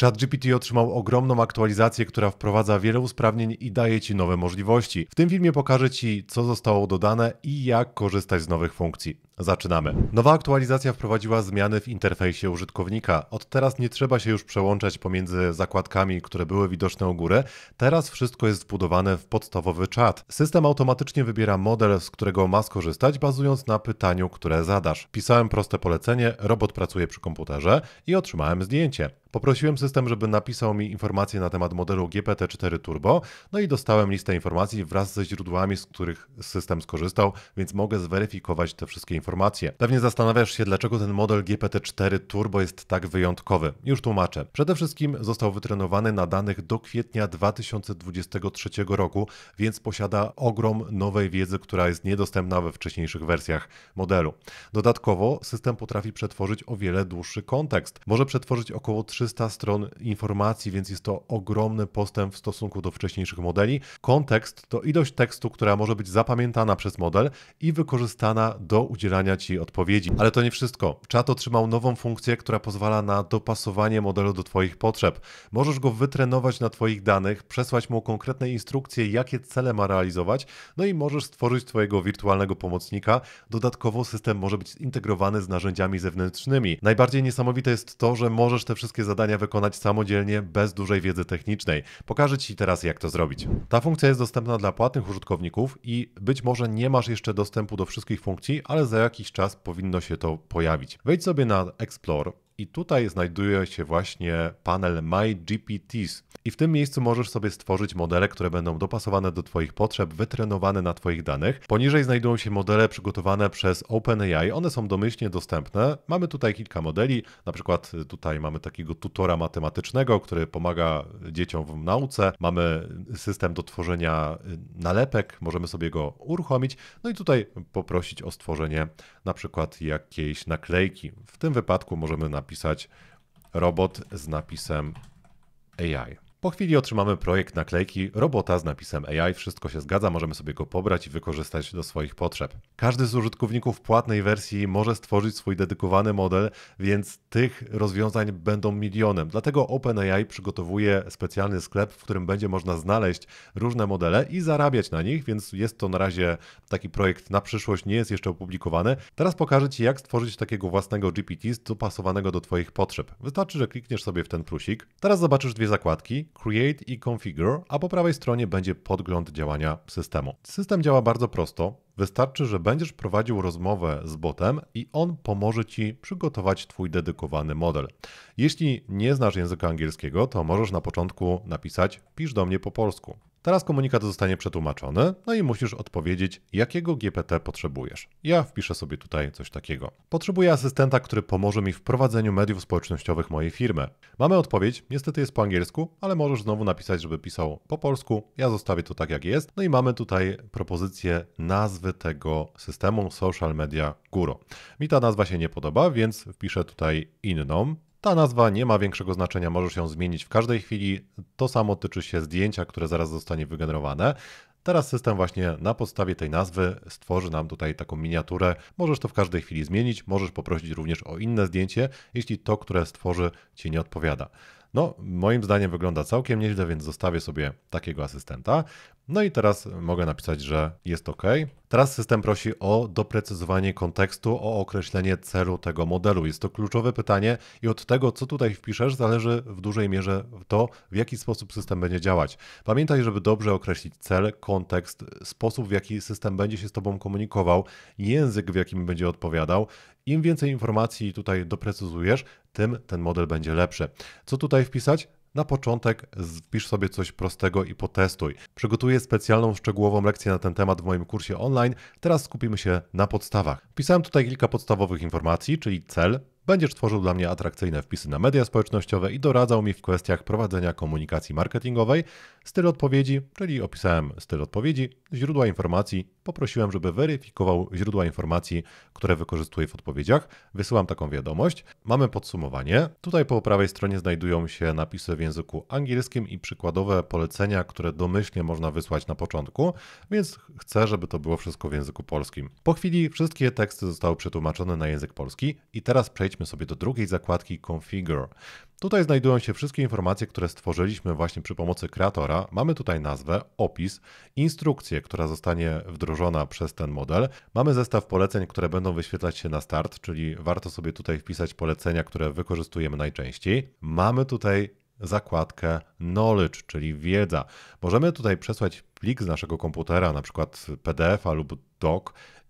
ChatGPT otrzymał ogromną aktualizację, która wprowadza wiele usprawnień i daje Ci nowe możliwości. W tym filmie pokażę Ci, co zostało dodane i jak korzystać z nowych funkcji. Zaczynamy. Nowa aktualizacja wprowadziła zmiany w interfejsie użytkownika. Od teraz nie trzeba się już przełączać pomiędzy zakładkami, które były widoczne u góry. Teraz wszystko jest wbudowane w podstawowy czat. System automatycznie wybiera model, z którego ma skorzystać, bazując na pytaniu, które zadasz. Pisałem proste polecenie, robot pracuje przy komputerze i otrzymałem zdjęcie. Poprosiłem system, żeby napisał mi informacje na temat modelu GPT-4 Turbo, no i dostałem listę informacji wraz ze źródłami, z których system skorzystał, więc mogę zweryfikować te wszystkie informacje. Pewnie zastanawiasz się, dlaczego ten model GPT-4 Turbo jest tak wyjątkowy. Już tłumaczę. Przede wszystkim został wytrenowany na danych do kwietnia 2023 roku, więc posiada ogrom nowej wiedzy, która jest niedostępna we wcześniejszych wersjach modelu. Dodatkowo system potrafi przetworzyć o wiele dłuższy kontekst. Może przetworzyć około 3 300 stron informacji, więc jest to ogromny postęp w stosunku do wcześniejszych modeli. Kontekst to ilość tekstu, która może być zapamiętana przez model i wykorzystana do udzielania Ci odpowiedzi. Ale to nie wszystko. Chat otrzymał nową funkcję, która pozwala na dopasowanie modelu do Twoich potrzeb. Możesz go wytrenować na Twoich danych, przesłać mu konkretne instrukcje, jakie cele ma realizować, no i możesz stworzyć Twojego wirtualnego pomocnika. Dodatkowo system może być zintegrowany z narzędziami zewnętrznymi. Najbardziej niesamowite jest to, że możesz te wszystkie zadania wykonać samodzielnie, bez dużej wiedzy technicznej. Pokażę Ci teraz, jak to zrobić. Ta funkcja jest dostępna dla płatnych użytkowników i być może nie masz jeszcze dostępu do wszystkich funkcji, ale za jakiś czas powinno się to pojawić. Wejdź sobie na Explore, i tutaj znajduje się właśnie panel My GPTs. I w tym miejscu możesz sobie stworzyć modele, które będą dopasowane do Twoich potrzeb, wytrenowane na Twoich danych. Poniżej znajdują się modele przygotowane przez OpenAI. One są domyślnie dostępne. Mamy tutaj kilka modeli. Na przykład tutaj mamy takiego tutora matematycznego, który pomaga dzieciom w nauce. Mamy system do tworzenia nalepek. Możemy sobie go uruchomić. No i tutaj poprosić o stworzenie na przykład jakiejś naklejki. W tym wypadku możemy na napisać robot z napisem AI. Po chwili otrzymamy projekt naklejki robota z napisem AI, wszystko się zgadza, możemy sobie go pobrać i wykorzystać do swoich potrzeb. Każdy z użytkowników płatnej wersji może stworzyć swój dedykowany model, więc tych rozwiązań będą milionem. Dlatego OpenAI przygotowuje specjalny sklep, w którym będzie można znaleźć różne modele i zarabiać na nich, więc jest to na razie taki projekt na przyszłość, nie jest jeszcze opublikowany. Teraz pokażę Ci, jak stworzyć takiego własnego GPT dopasowanego do Twoich potrzeb. Wystarczy, że klikniesz sobie w ten plusik. Teraz zobaczysz dwie zakładki Create i Configure, a po prawej stronie będzie podgląd działania systemu. System działa bardzo prosto. Wystarczy, że będziesz prowadził rozmowę z botem i on pomoże Ci przygotować Twój dedykowany model. Jeśli nie znasz języka angielskiego, to możesz na początku napisać pisz do mnie po polsku. Teraz komunikat zostanie przetłumaczony, no i musisz odpowiedzieć, jakiego GPT potrzebujesz. Ja wpiszę sobie tutaj coś takiego. Potrzebuję asystenta, który pomoże mi w prowadzeniu mediów społecznościowych mojej firmy. Mamy odpowiedź, niestety jest po angielsku, ale możesz znowu napisać, żeby pisał po polsku. Ja zostawię to tak, jak jest. No i mamy tutaj propozycję nazwy tego systemu Social Media Guru. Mi ta nazwa się nie podoba, więc wpiszę tutaj inną. Ta nazwa nie ma większego znaczenia, możesz ją zmienić w każdej chwili. To samo tyczy się zdjęcia, które zaraz zostanie wygenerowane. Teraz system właśnie na podstawie tej nazwy stworzy nam tutaj taką miniaturę. Możesz to w każdej chwili zmienić, możesz poprosić również o inne zdjęcie, jeśli to, które stworzy, Ci nie odpowiada. No, moim zdaniem wygląda całkiem nieźle, więc zostawię sobie takiego asystenta. No i teraz mogę napisać, że jest OK. Teraz system prosi o doprecyzowanie kontekstu, o określenie celu tego modelu. Jest to kluczowe pytanie i od tego, co tutaj wpiszesz, zależy w dużej mierze to, w jaki sposób system będzie działać. Pamiętaj, żeby dobrze określić cel, kontekst, sposób, w jaki system będzie się z Tobą komunikował, język, w jakim będzie odpowiadał im więcej informacji tutaj doprecyzujesz, tym ten model będzie lepszy. Co tutaj wpisać? Na początek wpisz sobie coś prostego i potestuj. Przygotuję specjalną, szczegółową lekcję na ten temat w moim kursie online. Teraz skupimy się na podstawach. Wpisałem tutaj kilka podstawowych informacji, czyli cel, Będziesz tworzył dla mnie atrakcyjne wpisy na media społecznościowe i doradzał mi w kwestiach prowadzenia komunikacji marketingowej, styl odpowiedzi, czyli opisałem styl odpowiedzi, źródła informacji, poprosiłem, żeby weryfikował źródła informacji, które wykorzystuję w odpowiedziach, wysyłam taką wiadomość. Mamy podsumowanie. Tutaj po prawej stronie znajdują się napisy w języku angielskim i przykładowe polecenia, które domyślnie można wysłać na początku, więc chcę, żeby to było wszystko w języku polskim. Po chwili wszystkie teksty zostały przetłumaczone na język polski i teraz przejdźmy przejdźmy sobie do drugiej zakładki Configure. Tutaj znajdują się wszystkie informacje, które stworzyliśmy właśnie przy pomocy kreatora. Mamy tutaj nazwę, opis, instrukcję, która zostanie wdrożona przez ten model. Mamy zestaw poleceń, które będą wyświetlać się na start, czyli warto sobie tutaj wpisać polecenia, które wykorzystujemy najczęściej. Mamy tutaj zakładkę knowledge, czyli wiedza. Możemy tutaj przesłać plik z naszego komputera, na przykład PDF-a lub doc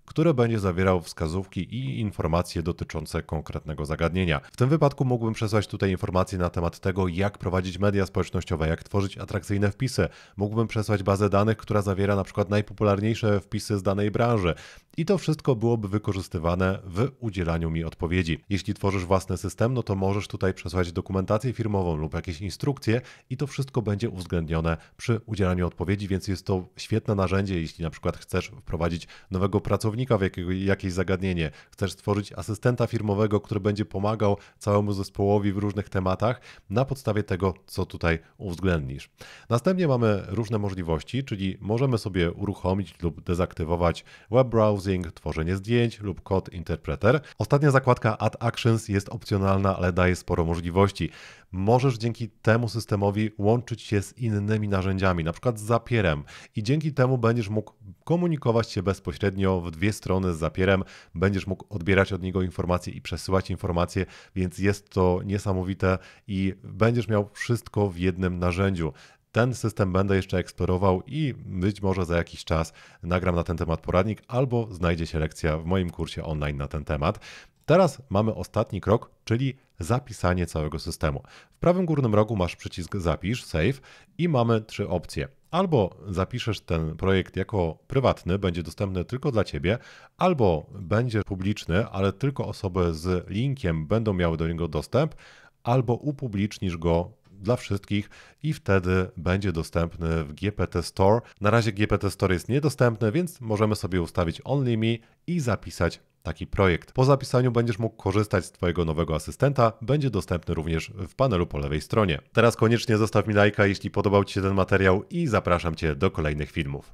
które będzie zawierał wskazówki i informacje dotyczące konkretnego zagadnienia. W tym wypadku mógłbym przesłać tutaj informacje na temat tego, jak prowadzić media społecznościowe, jak tworzyć atrakcyjne wpisy. Mógłbym przesłać bazę danych, która zawiera na przykład najpopularniejsze wpisy z danej branży. I to wszystko byłoby wykorzystywane w udzielaniu mi odpowiedzi. Jeśli tworzysz własny system, no to możesz tutaj przesłać dokumentację firmową lub jakieś instrukcje i to wszystko będzie uwzględnione przy udzielaniu odpowiedzi, więc jest to świetne narzędzie, jeśli na przykład chcesz wprowadzić nowego pracownika użytkownika w jakiego, jakieś zagadnienie, chcesz stworzyć asystenta firmowego, który będzie pomagał całemu zespołowi w różnych tematach na podstawie tego, co tutaj uwzględnisz. Następnie mamy różne możliwości, czyli możemy sobie uruchomić lub dezaktywować web browsing, tworzenie zdjęć lub kod interpreter. Ostatnia zakładka Add Actions jest opcjonalna, ale daje sporo możliwości. Możesz dzięki temu systemowi łączyć się z innymi narzędziami, na przykład z zapierem i dzięki temu będziesz mógł komunikować się bezpośrednio w dwie dwie strony z zapierem, będziesz mógł odbierać od niego informacje i przesyłać informacje, więc jest to niesamowite i będziesz miał wszystko w jednym narzędziu. Ten system będę jeszcze eksplorował i być może za jakiś czas nagram na ten temat poradnik albo znajdzie się lekcja w moim kursie online na ten temat. Teraz mamy ostatni krok, czyli zapisanie całego systemu. W prawym górnym rogu masz przycisk Zapisz, Save i mamy trzy opcje albo zapiszesz ten projekt jako prywatny, będzie dostępny tylko dla ciebie, albo będzie publiczny, ale tylko osoby z linkiem będą miały do niego dostęp, albo upublicznisz go dla wszystkich i wtedy będzie dostępny w GPT Store. Na razie GPT Store jest niedostępny, więc możemy sobie ustawić Only Me i zapisać taki projekt. Po zapisaniu będziesz mógł korzystać z Twojego nowego asystenta, będzie dostępny również w panelu po lewej stronie. Teraz koniecznie zostaw mi lajka, jeśli podobał Ci się ten materiał i zapraszam Cię do kolejnych filmów.